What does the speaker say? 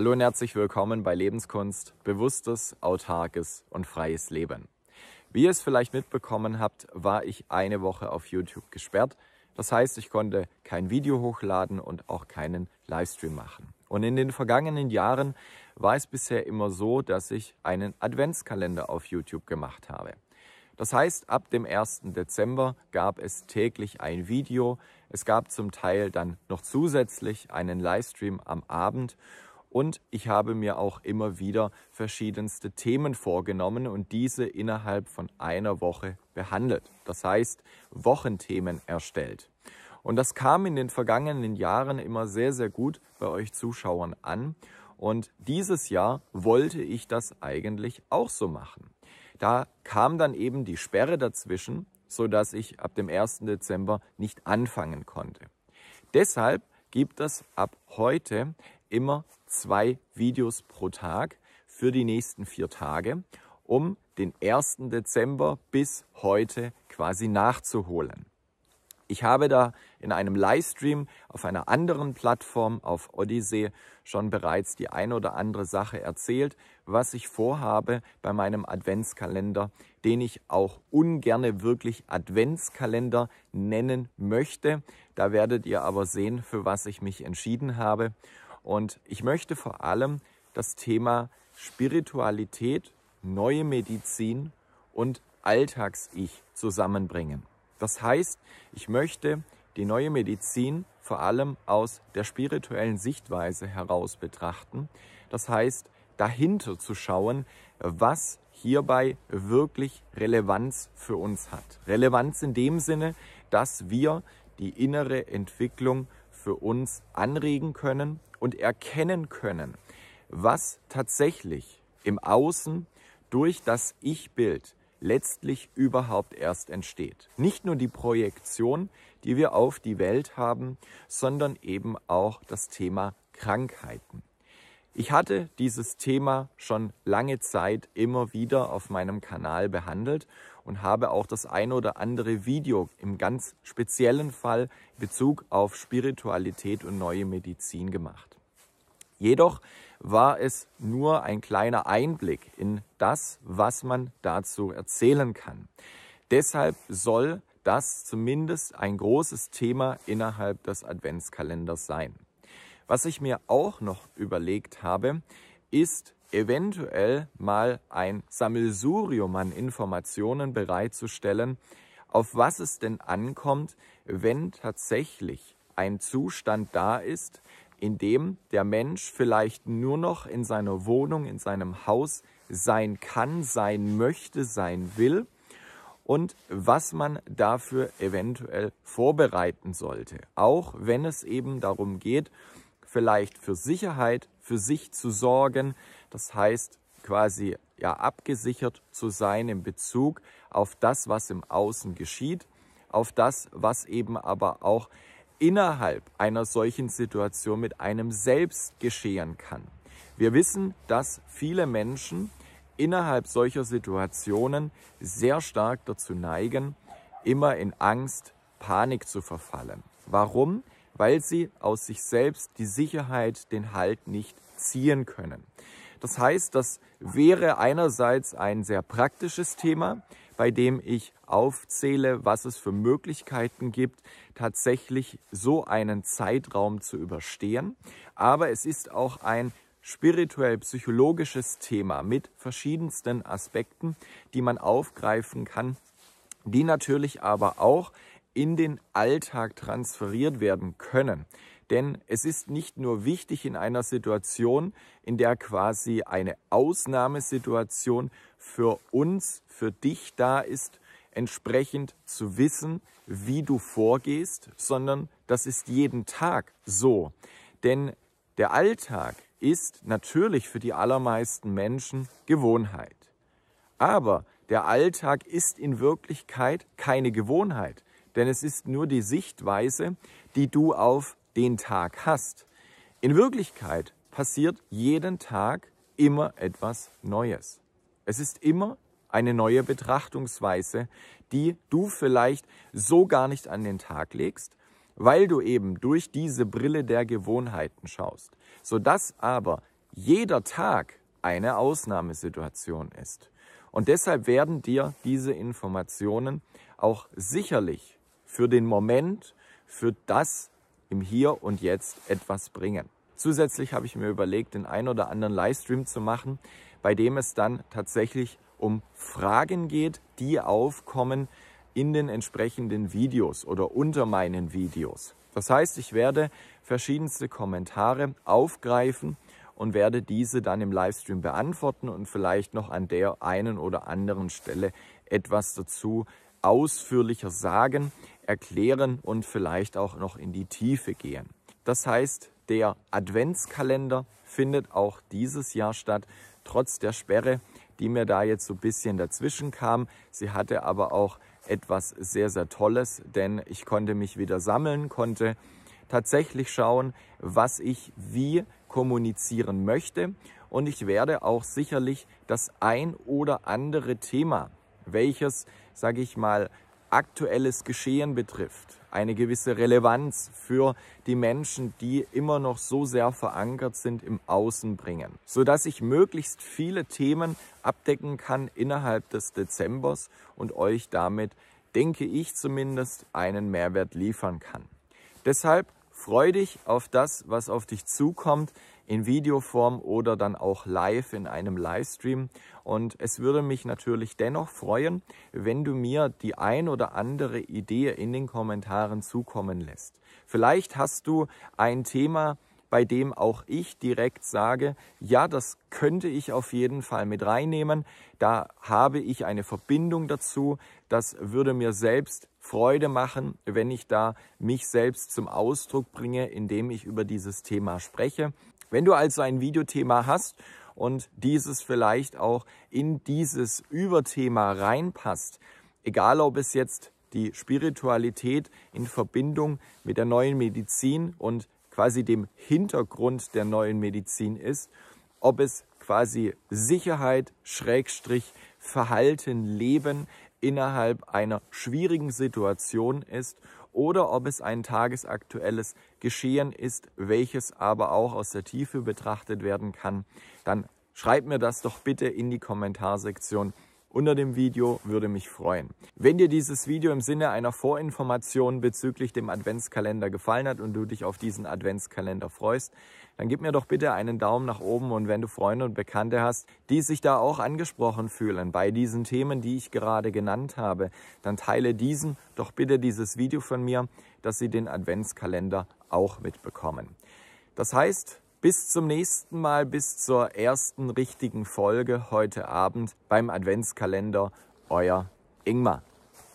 Hallo und herzlich willkommen bei Lebenskunst, bewusstes, autarkes und freies Leben. Wie ihr es vielleicht mitbekommen habt, war ich eine Woche auf YouTube gesperrt. Das heißt, ich konnte kein Video hochladen und auch keinen Livestream machen. Und in den vergangenen Jahren war es bisher immer so, dass ich einen Adventskalender auf YouTube gemacht habe. Das heißt, ab dem 1. Dezember gab es täglich ein Video. Es gab zum Teil dann noch zusätzlich einen Livestream am Abend und ich habe mir auch immer wieder verschiedenste Themen vorgenommen und diese innerhalb von einer Woche behandelt. Das heißt, Wochenthemen erstellt. Und das kam in den vergangenen Jahren immer sehr, sehr gut bei euch Zuschauern an. Und dieses Jahr wollte ich das eigentlich auch so machen. Da kam dann eben die Sperre dazwischen, sodass ich ab dem 1. Dezember nicht anfangen konnte. Deshalb gibt es ab heute immer zwei Videos pro Tag für die nächsten vier Tage, um den 1. Dezember bis heute quasi nachzuholen. Ich habe da in einem Livestream auf einer anderen Plattform auf Odyssee schon bereits die ein oder andere Sache erzählt, was ich vorhabe bei meinem Adventskalender, den ich auch ungerne wirklich Adventskalender nennen möchte. Da werdet ihr aber sehen, für was ich mich entschieden habe. Und ich möchte vor allem das Thema Spiritualität, neue Medizin und Alltags-Ich zusammenbringen. Das heißt, ich möchte die neue Medizin vor allem aus der spirituellen Sichtweise heraus betrachten. Das heißt, dahinter zu schauen, was hierbei wirklich Relevanz für uns hat. Relevanz in dem Sinne, dass wir die innere Entwicklung für uns anregen können und erkennen können, was tatsächlich im Außen durch das Ich-Bild letztlich überhaupt erst entsteht. Nicht nur die Projektion, die wir auf die Welt haben, sondern eben auch das Thema Krankheiten. Ich hatte dieses Thema schon lange Zeit immer wieder auf meinem Kanal behandelt und habe auch das ein oder andere Video im ganz speziellen Fall in Bezug auf Spiritualität und neue Medizin gemacht. Jedoch war es nur ein kleiner Einblick in das, was man dazu erzählen kann. Deshalb soll das zumindest ein großes Thema innerhalb des Adventskalenders sein. Was ich mir auch noch überlegt habe, ist eventuell mal ein Sammelsurium an Informationen bereitzustellen, auf was es denn ankommt, wenn tatsächlich ein Zustand da ist, in dem der Mensch vielleicht nur noch in seiner Wohnung, in seinem Haus sein kann, sein möchte, sein will und was man dafür eventuell vorbereiten sollte, auch wenn es eben darum geht, vielleicht für Sicherheit für sich zu sorgen. Das heißt quasi ja abgesichert zu sein in Bezug auf das, was im Außen geschieht, auf das, was eben aber auch innerhalb einer solchen Situation mit einem selbst geschehen kann. Wir wissen, dass viele Menschen innerhalb solcher Situationen sehr stark dazu neigen, immer in Angst, Panik zu verfallen. Warum? weil sie aus sich selbst die Sicherheit, den Halt nicht ziehen können. Das heißt, das wäre einerseits ein sehr praktisches Thema, bei dem ich aufzähle, was es für Möglichkeiten gibt, tatsächlich so einen Zeitraum zu überstehen. Aber es ist auch ein spirituell-psychologisches Thema mit verschiedensten Aspekten, die man aufgreifen kann, die natürlich aber auch in den Alltag transferiert werden können. Denn es ist nicht nur wichtig in einer Situation, in der quasi eine Ausnahmesituation für uns, für dich da ist, entsprechend zu wissen, wie du vorgehst, sondern das ist jeden Tag so. Denn der Alltag ist natürlich für die allermeisten Menschen Gewohnheit. Aber der Alltag ist in Wirklichkeit keine Gewohnheit denn es ist nur die Sichtweise, die du auf den Tag hast. In Wirklichkeit passiert jeden Tag immer etwas Neues. Es ist immer eine neue Betrachtungsweise, die du vielleicht so gar nicht an den Tag legst, weil du eben durch diese Brille der Gewohnheiten schaust, sodass aber jeder Tag eine Ausnahmesituation ist. Und deshalb werden dir diese Informationen auch sicherlich für den Moment, für das im Hier und Jetzt etwas bringen. Zusätzlich habe ich mir überlegt, den ein oder anderen Livestream zu machen, bei dem es dann tatsächlich um Fragen geht, die aufkommen in den entsprechenden Videos oder unter meinen Videos. Das heißt, ich werde verschiedenste Kommentare aufgreifen und werde diese dann im Livestream beantworten und vielleicht noch an der einen oder anderen Stelle etwas dazu ausführlicher sagen erklären und vielleicht auch noch in die Tiefe gehen. Das heißt, der Adventskalender findet auch dieses Jahr statt, trotz der Sperre, die mir da jetzt so ein bisschen dazwischen kam. Sie hatte aber auch etwas sehr, sehr Tolles, denn ich konnte mich wieder sammeln, konnte tatsächlich schauen, was ich wie kommunizieren möchte. Und ich werde auch sicherlich das ein oder andere Thema, welches, sage ich mal, aktuelles Geschehen betrifft, eine gewisse Relevanz für die Menschen, die immer noch so sehr verankert sind im Außen bringen, sodass ich möglichst viele Themen abdecken kann innerhalb des Dezembers und euch damit, denke ich zumindest, einen Mehrwert liefern kann. Deshalb freue dich auf das, was auf dich zukommt in Videoform oder dann auch live in einem Livestream. Und es würde mich natürlich dennoch freuen, wenn du mir die ein oder andere Idee in den Kommentaren zukommen lässt. Vielleicht hast du ein Thema, bei dem auch ich direkt sage, ja, das könnte ich auf jeden Fall mit reinnehmen. Da habe ich eine Verbindung dazu. Das würde mir selbst Freude machen, wenn ich da mich selbst zum Ausdruck bringe, indem ich über dieses Thema spreche. Wenn du also ein Videothema hast und dieses vielleicht auch in dieses Überthema reinpasst, egal ob es jetzt die Spiritualität in Verbindung mit der neuen Medizin und quasi dem Hintergrund der neuen Medizin ist, ob es quasi Sicherheit, Schrägstrich, Verhalten, Leben innerhalb einer schwierigen Situation ist oder ob es ein tagesaktuelles Geschehen ist, welches aber auch aus der Tiefe betrachtet werden kann, dann schreibt mir das doch bitte in die Kommentarsektion unter dem Video, würde mich freuen. Wenn dir dieses Video im Sinne einer Vorinformation bezüglich dem Adventskalender gefallen hat und du dich auf diesen Adventskalender freust, dann gib mir doch bitte einen Daumen nach oben und wenn du Freunde und Bekannte hast, die sich da auch angesprochen fühlen bei diesen Themen, die ich gerade genannt habe, dann teile diesen doch bitte dieses Video von mir, dass sie den Adventskalender auch mitbekommen. Das heißt, bis zum nächsten Mal, bis zur ersten richtigen Folge heute Abend beim Adventskalender, euer Ingmar.